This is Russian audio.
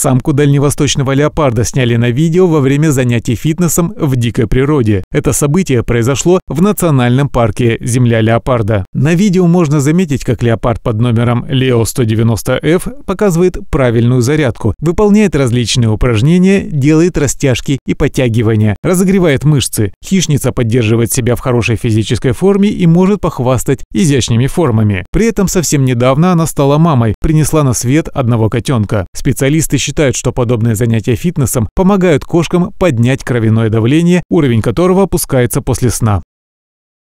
Самку дальневосточного леопарда сняли на видео во время занятий фитнесом в дикой природе. Это событие произошло в национальном парке «Земля леопарда». На видео можно заметить, как леопард под номером Лео 190F показывает правильную зарядку, выполняет различные упражнения, делает растяжки и подтягивания, разогревает мышцы. Хищница поддерживает себя в хорошей физической форме и может похвастать изящными формами. При этом совсем недавно она стала мамой, принесла на свет одного котенка. Специалисты считают, считают, что подобные занятия фитнесом помогают кошкам поднять кровяное давление, уровень которого опускается после сна.